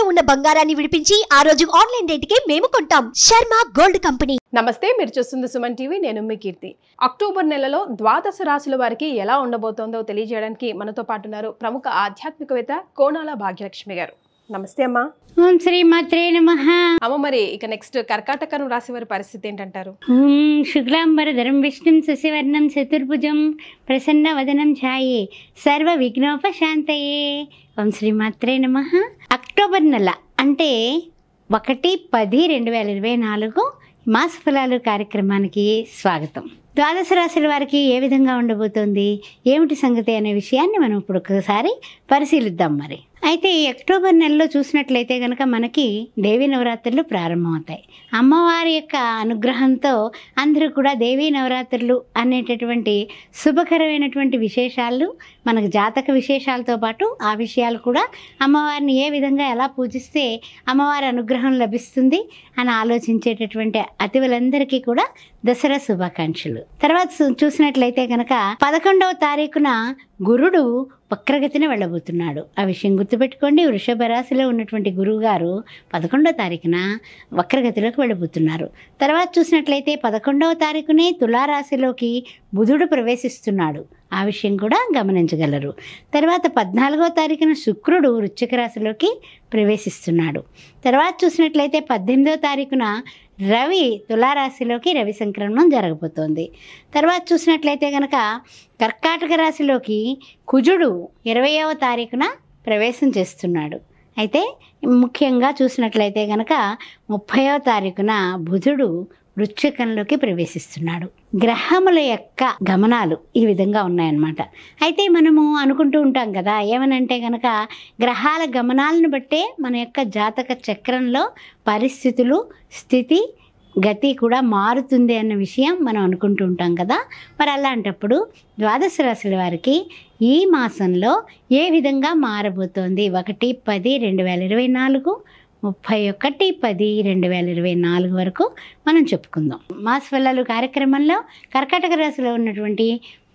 ఇంట్లో ఉన్న బంగారాన్ని విడిపించి ఆ రోజు ఆన్లైన్ రేటుకే మేము కొంటాం శర్మ గోల్డ్ కంపెనీ నమస్తే మీరు చూస్తుంది సుమన్ టీవీ నేను మీ కీర్తి అక్టోబర్ నెలలో ద్వాదశ రాశుల వారికి ఎలా ఉండబోతోందో తెలియజేయడానికి మనతో పాటున్నారు ప్రముఖ ఆధ్యాత్మికవేత్త కోనాల భాగ్యలక్ష్మి గారు నమస్తే అమ్మా ఓం శ్రీ మాత్రే నమ అమ్మ మరి ఇక నెక్స్ట్ కర్కాటకను రాశి వారి పరిస్థితి ఏంటంటారు శుక్లాంబరధరం విష్ణుం శశివర్ణం చతుర్భుజం ప్రసన్న వదనం ఛాయే సర్వ విఘ్నోపశాంతయే ఓం శ్రీ మాత్రే నమ అక్టోబర్ నెల అంటే ఒకటి పది రెండు వేల ఇరవై నాలుగు మాస ఫలాలు కార్యక్రమానికి స్వాగతం ద్వాదశ రాశుల వారికి ఏ విధంగా ఉండబోతోంది ఏమిటి సంగతి అనే విషయాన్ని మనం ఇప్పుడు ఒకసారి పరిశీలిద్దాం మరి అయితే ఈ అక్టోబర్ నెలలో చూసినట్లయితే కనుక మనకి దేవీ నవరాత్రులు ప్రారంభమవుతాయి అమ్మవారి యొక్క అనుగ్రహంతో అందరూ కూడా దేవీ నవరాత్రులు అనేటటువంటి శుభకరమైనటువంటి విశేషాలు మనకు జాతక విశేషాలతో పాటు ఆ విషయాలు కూడా అమ్మవారిని ఏ విధంగా ఎలా పూజిస్తే అమ్మవారి అనుగ్రహం లభిస్తుంది అని ఆలోచించేటటువంటి అతివులందరికీ కూడా దసరా శుభాకాంక్షలు తర్వాత చూసినట్లయితే కనుక పదకొండవ తారీఖున గురుడు వక్రగతిన వెళ్ళబోతున్నాడు ఆ విషయం గుర్తుపెట్టుకోండి వృషభ రాశిలో ఉన్నటువంటి గురువు గారు తారీఖున వక్రగతిలోకి వెళ్ళబోతున్నారు తర్వాత చూసినట్లయితే పదకొండవ తారీఖునే తులారాశిలోకి బుధుడు ప్రవేశిస్తున్నాడు ఆ విషయం కూడా గమనించగలరు తర్వాత పద్నాలుగో తారీఖున శుక్రుడు వృశ్చిక రాశిలోకి ప్రవేశిస్తున్నాడు తర్వాత చూసినట్లయితే పద్దెనిమిదో తారీఖున రవి తులారాశిలోకి రవి సంక్రమణం జరగబోతోంది తర్వాత చూసినట్లయితే కనుక కర్కాటక రాశిలోకి కుజుడు ఇరవయవ తారీఖున ప్రవేశం చేస్తున్నాడు అయితే ముఖ్యంగా చూసినట్లయితే కనుక ముప్పైవ తారీఖున బుధుడు మృత్యుకంలోకి ప్రవేశిస్తున్నాడు గ్రహముల యొక్క గమనాలు ఈ విధంగా ఉన్నాయన్నమాట అయితే మనము అనుకుంటూ ఉంటాం కదా ఏమనంటే కనుక గ్రహాల గమనాలను బట్టే మన యొక్క జాతక చక్రంలో పరిస్థితులు స్థితి గతి కూడా మారుతుంది అన్న విషయం మనం అనుకుంటూ ఉంటాం కదా మరి అలాంటప్పుడు ద్వాదశ రాశుల వారికి ఈ మాసంలో ఏ విధంగా మారబోతోంది ఒకటి పది రెండు వేల ఇరవై నాలుగు ముప్పై ఒకటి పది రెండు వేల ఇరవై నాలుగు వరకు మనం చెప్పుకుందాం మాస్ ఫలాలు కార్యక్రమంలో కర్కాటక రాశిలో ఉన్నటువంటి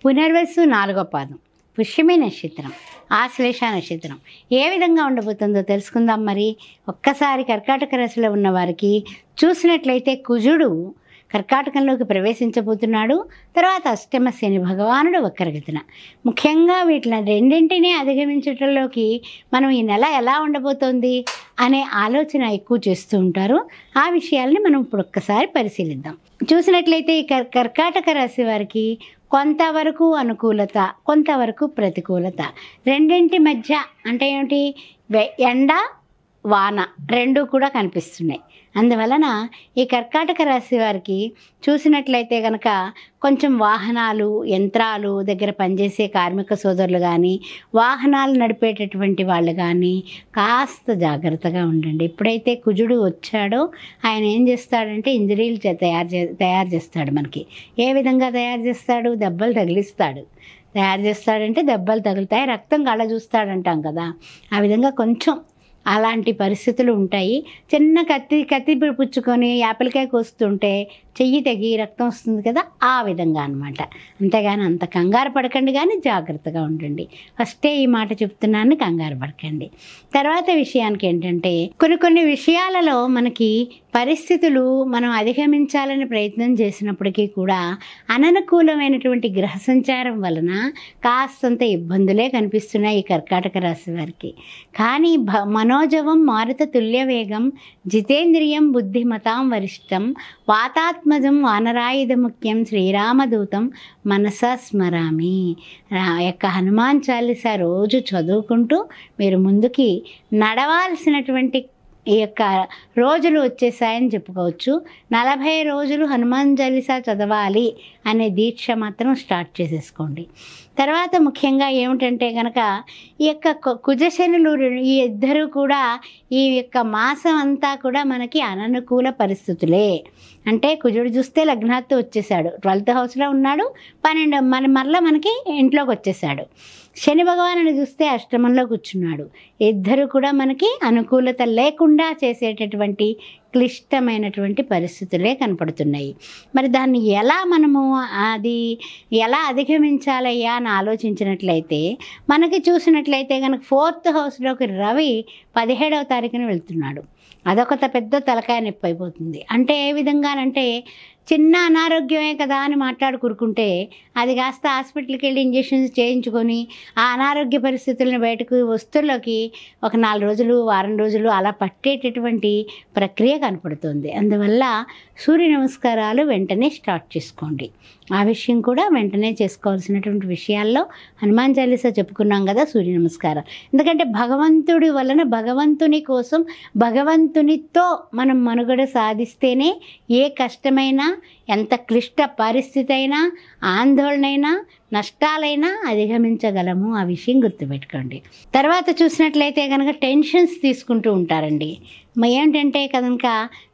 పునర్వసు నాలుగో పాదం పుష్యమే నక్షత్రం ఆశ్లేష నక్షత్రం ఏ విధంగా ఉండబోతుందో తెలుసుకుందాం మరి ఒక్కసారి కర్కాటక రాశిలో ఉన్న వారికి చూసినట్లయితే కుజుడు కర్కాటకంలోకి ప్రవేశించబోతున్నాడు తర్వాత అష్టమ శని భగవానుడు వక్రగతిన ముఖ్యంగా వీటిని రెండింటినీ అధిగమించటంలోకి మనం ఈ నెల ఎలా ఉండబోతోంది అనే ఆలోచన ఎక్కువ చేస్తూ ఉంటారు ఆ విషయాల్ని మనం ఇప్పుడు ఒక్కసారి పరిశీలిద్దాం చూసినట్లయితే ఈ కర్ కర్కాటక రాశి వారికి కొంతవరకు అనుకూలత కొంతవరకు ప్రతికూలత రెండింటి మధ్య అంటే ఏమిటి ఎండ వాన రెండు కూడా కనిపిస్తున్నాయి అందువలన ఈ కర్కాటక రాశి వారికి చూసినట్లయితే కనుక కొంచెం వాహనాలు యంత్రాలు దగ్గర పనిచేసే కార్మిక సోదరులు కానీ వాహనాలు నడిపేటటువంటి వాళ్ళు కానీ కాస్త జాగ్రత్తగా ఉండండి ఎప్పుడైతే కుజుడు వచ్చాడో ఆయన ఏం చేస్తాడంటే ఇంజరీలు తయారు చే తయారు చేస్తాడు మనకి ఏ విధంగా తయారు చేస్తాడు దెబ్బలు తగిలిస్తాడు తయారు చేస్తాడంటే దెబ్బలు తగులుతాయి రక్తం కళ్ళ చూస్తాడంటాం కదా ఆ విధంగా కొంచెం అలాంటి పరిస్థితులు ఉంటాయి చిన్న కత్తి కత్తి పుచ్చుకొని యాపిల్కాయ కోస్తుంటే చెయ్యి తెగి రక్తం వస్తుంది కదా ఆ విధంగా అనమాట అంతేగాని అంత కంగారు పడకండి కానీ జాగ్రత్తగా ఉండండి ఫస్టే ఈ మాట చెప్తున్నాను కంగారు పడకండి తర్వాత విషయానికి ఏంటంటే కొన్ని కొన్ని విషయాలలో మనకి పరిస్థితులు మనం అధిగమించాలని ప్రయత్నం చేసినప్పటికీ కూడా అననుకూలమైనటువంటి గ్రహ సంచారం వలన కాస్తంత ఇబ్బందులే కనిపిస్తున్నాయి ఈ కర్కాటక రాశి వారికి కానీ భ మనోజవం మారుత తుల్యవేగం జితేంద్రియం బుద్ధిమతాం వరిష్టం వాతాత్మజం వానరాయుధ ముఖ్యం శ్రీరామదూతం మనస స్మరామి యొక్క హనుమాన్ చాలీసా రోజు చదువుకుంటూ మీరు ముందుకి నడవాల్సినటువంటి ఈ యొక్క రోజులు వచ్చేసాయని చెప్పుకోవచ్చు నలభై రోజులు హనుమాన్ చాలీసా చదవాలి అనే దీక్ష మాత్రం స్టార్ట్ చేసేసుకోండి తర్వాత ముఖ్యంగా ఏమిటంటే కనుక ఈ యొక్క కుజశనులు ఈ ఇద్దరు కూడా ఈ యొక్క మాసం అంతా కూడా మనకి అననుకూల పరిస్థితులే అంటే కుజుడు చూస్తే లగ్నాత్తు వచ్చేసాడు ట్వెల్త్ హౌస్లో ఉన్నాడు పన్నెండు మన మరలా మనకి ఇంట్లోకి వచ్చేసాడు శని భగవాను చూస్తే అష్టమంలో కూర్చున్నాడు ఇద్దరు కూడా మనకి అనుకూలత లేకుండా చేసేటటువంటి క్లిష్టమైనటువంటి పరిస్థితులే కనపడుతున్నాయి మరి దాన్ని ఎలా మనము అది ఎలా అధిగమించాలయ్యా అని ఆలోచించినట్లయితే మనకి చూసినట్లయితే కనుక ఫోర్త్ హౌస్లోకి రవి పదిహేడవ తారీఖున వెళ్తున్నాడు అదొక పెద్ద తలకాయ నొప్పి అయిపోతుంది అంటే ఏ విధంగానంటే చిన్న అనారోగ్యమే కదా అని మాట్లాడుకురుకుంటే అది కాస్త హాస్పిటల్కి వెళ్ళి ఇంజెక్షన్స్ చేయించుకొని ఆ అనారోగ్య పరిస్థితులను బయటకు వస్తువుల్లోకి ఒక నాలుగు రోజులు వారం రోజులు అలా పట్టేటటువంటి ప్రక్రియ కనపడుతుంది అందువల్ల సూర్య నమస్కారాలు వెంటనే స్టార్ట్ చేసుకోండి ఆ విషయం కూడా వెంటనే చేసుకోవాల్సినటువంటి విషయాల్లో హనుమాన్ చాలీసా చెప్పుకున్నాం కదా సూర్య నమస్కారం ఎందుకంటే భగవంతుడి వలన భగవంతుని కోసం భగవంతునితో మనం మనుగడ సాధిస్తేనే ఏ కష్టమైనా ఎంత క్లిష్ట పరిస్థితి అయినా ఆందోళన అయినా నష్టాలైనా అధిగమించగలము ఆ విషయం గుర్తుపెట్టుకోండి తర్వాత చూసినట్లయితే కనుక టెన్షన్స్ తీసుకుంటూ ఉంటారండి ఏంటంటే కనుక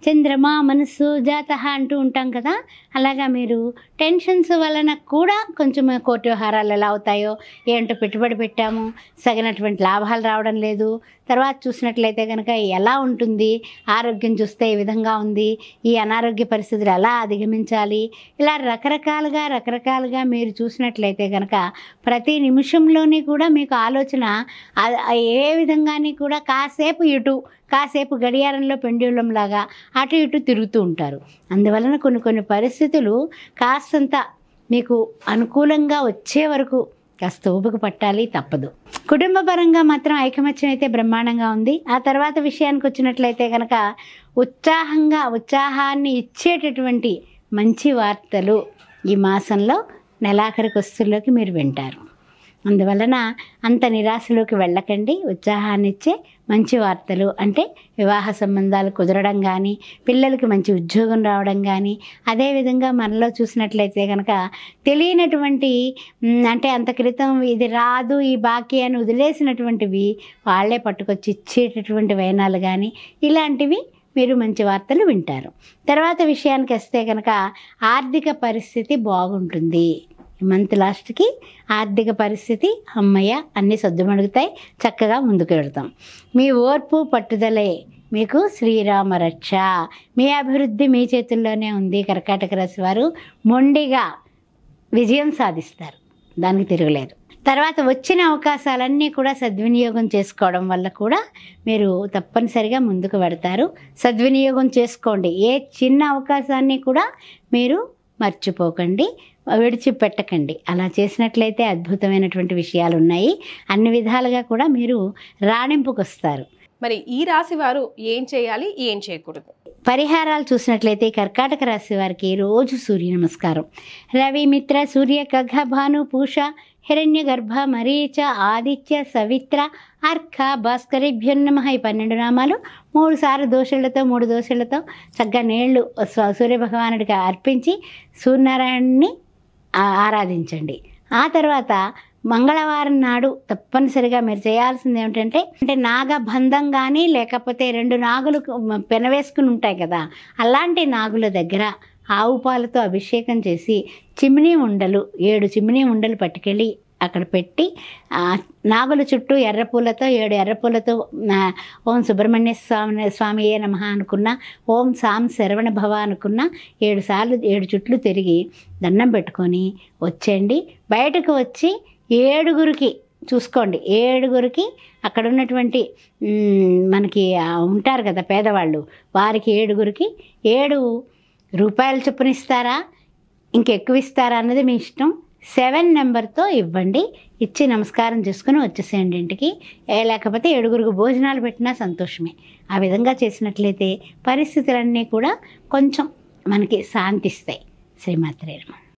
చంద్రమా మనసు జాత అంటూ ఉంటాం కదా అలాగా మీరు టెన్షన్స్ వలన కూడా కొంచెం కోటి వ్యవహారాలు ఎలా అవుతాయో ఏంటో పెట్టుబడి పెట్టాము సగినటువంటి లాభాలు రావడం లేదు తర్వాత చూసినట్లయితే కనుక ఎలా ఉంటుంది ఆరోగ్యం చూస్తే ఈ విధంగా ఉంది ఈ అనారోగ్య పరిస్థితులు ఎలా అధిగమించాలి ఇలా రకరకాలుగా రకరకాలుగా మీరు చూసినట్లయితే అయితే కనుక ప్రతి నిమిషంలోని కూడా మీకు ఆలోచన ఏ విధంగాని కూడా కాసేపు ఇటు కాసేపు గడియారంలో పెండ్యూలం లాగా అటు ఇటు తిరుగుతూ ఉంటారు అందువలన కొన్ని కొన్ని పరిస్థితులు కాస్తంత మీకు అనుకూలంగా వచ్చే వరకు కాస్త ఊపిక పట్టాలి తప్పదు కుటుంబ పరంగా మాత్రం ఐకమత్యం అయితే బ్రహ్మాండంగా ఉంది ఆ తర్వాత విషయానికి వచ్చినట్లయితే కనుక ఉత్సాహంగా ఉత్సాహాన్ని ఇచ్చేటటువంటి మంచి వార్తలు ఈ మాసంలో నెలాఖరి కొస్తుల్లోకి మీరు వింటారు అందువలన అంత నిరాశలోకి వెళ్ళకండి ఉత్సాహాన్ని ఇచ్చే మంచి వార్తలు అంటే వివాహ సంబంధాలు కుదరడం కానీ పిల్లలకి మంచి ఉద్యోగం రావడం కానీ అదేవిధంగా మనలో చూసినట్లయితే కనుక తెలియనటువంటి అంటే అంత క్రితం ఇది రాదు ఈ బాకీ అని వదిలేసినటువంటివి వాళ్లే పట్టుకొచ్చి ఇచ్చేటటువంటి వయనాలు కానీ ఇలాంటివి మీరు మంచి వార్తలు వింటారు తర్వాత విషయానికి వస్తే కనుక ఆర్థిక పరిస్థితి బాగుంటుంది మంత్ లాస్ట్కి ఆర్థిక పరిస్థితి అమ్మయ్య అన్నీ సద్దుమడుగుతాయి చక్కగా ముందుకు వెళతాం మీ ఓర్పు పట్టుదలే మీకు శ్రీరామ రక్ష మీ అభివృద్ధి మీ చేతుల్లోనే ఉంది కర్కాటక రాశి వారు మొండిగా విజయం సాధిస్తారు దానికి తిరగలేదు తర్వాత వచ్చిన అవకాశాలన్నీ కూడా సద్వినియోగం చేసుకోవడం వల్ల కూడా మీరు తప్పనిసరిగా ముందుకు పెడతారు సద్వినియోగం చేసుకోండి ఏ చిన్న అవకాశాన్ని కూడా మీరు మర్చిపోకండి విడిచిపెట్టకండి అలా చేసినట్లయితే అద్భుతమైనటువంటి విషయాలు ఉన్నాయి అన్ని విధాలుగా కూడా మీరు రాణింపుకు వస్తారు మరి ఈ రాశి వారు ఏం చేయాలి ఏం చేయకూడదు పరిహారాలు చూసినట్లయితే కర్కాటక రాశి వారికి రోజు సూర్య నమస్కారం రవి మిత్ర సూర్య కఘ భాను పూష హిరణ్య గర్భ మరీచ ఆదిత్య సవిత్ర అర్క భాస్కరేభ్యం ఈ పన్నెండు నామాలు మూడు సార్లు దోషులతో మూడు దోషులతో చక్కగా నీళ్లు సూర్యభగవానుడికి అర్పించి సూర్యనారాయణని ఆరాధించండి ఆ తర్వాత మంగళవారం నాడు తప్పనిసరిగా మీరు చేయాల్సింది ఏమిటంటే అంటే నాగబంధం కానీ లేకపోతే రెండు నాగులు పెనవేసుకుని ఉంటాయి కదా అలాంటి నాగుల దగ్గర ఆవు పాలతో అభిషేకం చేసి చిమ్నీ ఉండలు ఏడు చిమ్నీ ఉండలు పట్టుకెళ్ళి అక్కడ పెట్టి నాగుల చుట్టూ ఎర్రపూలతో ఏడు ఎర్రపూలతో ఓం సుబ్రహ్మణ్య స్వామి స్వామి ఏ నమ అనుకున్న ఓం సాం శరవణ భవ అనుకున్న ఏడు సార్లు ఏడు చుట్లు తిరిగి దండం పెట్టుకొని వచ్చేయండి బయటకు వచ్చి ఏడుగురికి చూసుకోండి ఏడుగురికి అక్కడ ఉన్నటువంటి మనకి ఉంటారు కదా పేదవాళ్ళు వారికి ఏడుగురికి ఏడు రూపాయలు చొప్పున ఇస్తారా ఇంకెక్కువ ఇస్తారా అన్నది మీ ఇష్టం సెవెన్ నెంబర్తో ఇవ్వండి ఇచ్చి నమస్కారం చేసుకుని వచ్చేసేయండి ఇంటికి ఏ లేకపోతే ఏడుగురికి భోజనాలు పెట్టినా సంతోషమే ఆ విధంగా చేసినట్లయితే పరిస్థితులన్నీ కూడా కొంచెం మనకి శాంతిస్తాయి శ్రీమాత్రేరమ్మ